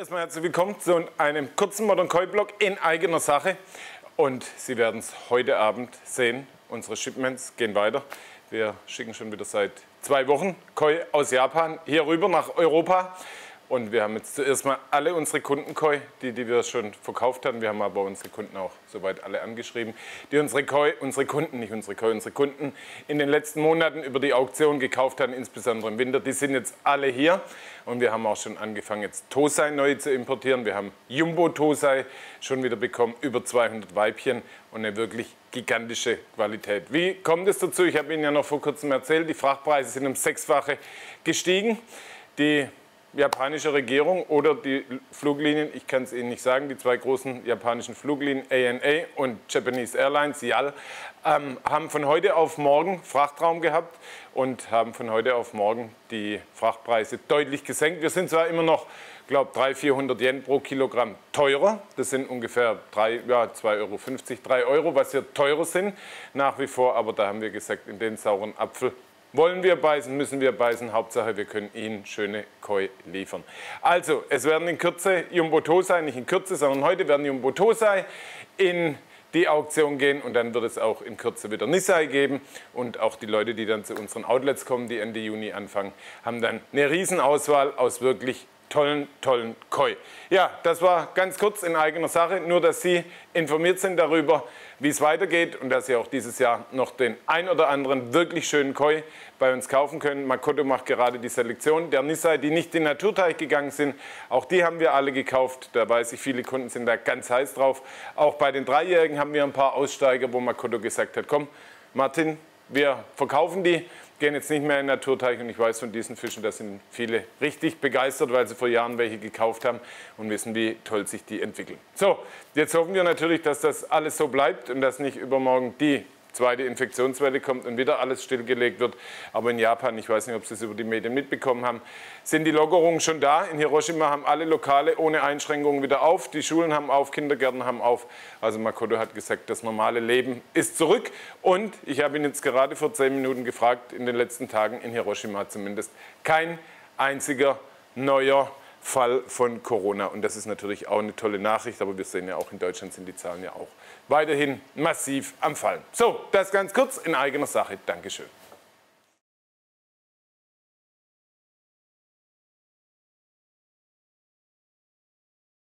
Erstmal herzlich willkommen zu einem kurzen Modern Koi Blog in eigener Sache. Und Sie werden es heute Abend sehen. Unsere Shipments gehen weiter. Wir schicken schon wieder seit zwei Wochen Koi aus Japan hier rüber nach Europa. Und wir haben jetzt zuerst mal alle unsere Kunden, Koi, die, die wir schon verkauft haben, wir haben aber unsere Kunden auch soweit alle angeschrieben, die unsere Koi, unsere Kunden, nicht unsere Koi, unsere Kunden in den letzten Monaten über die Auktion gekauft haben, insbesondere im Winter, die sind jetzt alle hier. Und wir haben auch schon angefangen, jetzt Tosai neu zu importieren. Wir haben Jumbo-Tosai schon wieder bekommen, über 200 Weibchen und eine wirklich gigantische Qualität. Wie kommt es dazu? Ich habe Ihnen ja noch vor kurzem erzählt, die Frachtpreise sind um sechsfache gestiegen. Die japanische Regierung oder die Fluglinien, ich kann es Ihnen nicht sagen, die zwei großen japanischen Fluglinien ANA und Japanese Airlines, JAL, ähm, haben von heute auf morgen Frachtraum gehabt und haben von heute auf morgen die Frachtpreise deutlich gesenkt. Wir sind zwar immer noch, glaube ich, 300, 400 Yen pro Kilogramm teurer. Das sind ungefähr 3, ja, 2,50 Euro, 3 Euro, was wir teurer sind. Nach wie vor, aber da haben wir gesagt, in den sauren Apfel wollen wir beißen, müssen wir beißen. Hauptsache, wir können Ihnen schöne Koi liefern. Also, es werden in Kürze Jumbo Tosai, nicht in Kürze, sondern heute werden Jumbo Tosai in die Auktion gehen und dann wird es auch in Kürze wieder Nissai geben und auch die Leute, die dann zu unseren Outlets kommen, die Ende Juni anfangen, haben dann eine Riesenauswahl aus wirklich tollen, tollen Koi. Ja, das war ganz kurz in eigener Sache, nur dass Sie informiert sind darüber, wie es weitergeht und dass Sie auch dieses Jahr noch den ein oder anderen wirklich schönen Koi bei uns kaufen können. Makoto macht gerade die Selektion der Nissai, die nicht in den Naturteich gegangen sind. Auch die haben wir alle gekauft. Da weiß ich, viele Kunden sind da ganz heiß drauf. Auch bei den Dreijährigen haben wir ein paar Aussteiger, wo Makoto gesagt hat, komm, Martin, wir verkaufen die, gehen jetzt nicht mehr in den Naturteich und ich weiß von diesen Fischen, da sind viele richtig begeistert, weil sie vor Jahren welche gekauft haben und wissen, wie toll sich die entwickeln. So, jetzt hoffen wir natürlich, dass das alles so bleibt und dass nicht übermorgen die zweite Infektionswelle kommt und wieder alles stillgelegt wird. Aber in Japan, ich weiß nicht, ob Sie es über die Medien mitbekommen haben, sind die Lockerungen schon da. In Hiroshima haben alle Lokale ohne Einschränkungen wieder auf. Die Schulen haben auf, Kindergärten haben auf. Also Makoto hat gesagt, das normale Leben ist zurück. Und ich habe ihn jetzt gerade vor zehn Minuten gefragt, in den letzten Tagen in Hiroshima zumindest, kein einziger neuer Fall von Corona. Und das ist natürlich auch eine tolle Nachricht, aber wir sehen ja auch, in Deutschland sind die Zahlen ja auch weiterhin massiv am Fallen. So, das ganz kurz in eigener Sache. Dankeschön.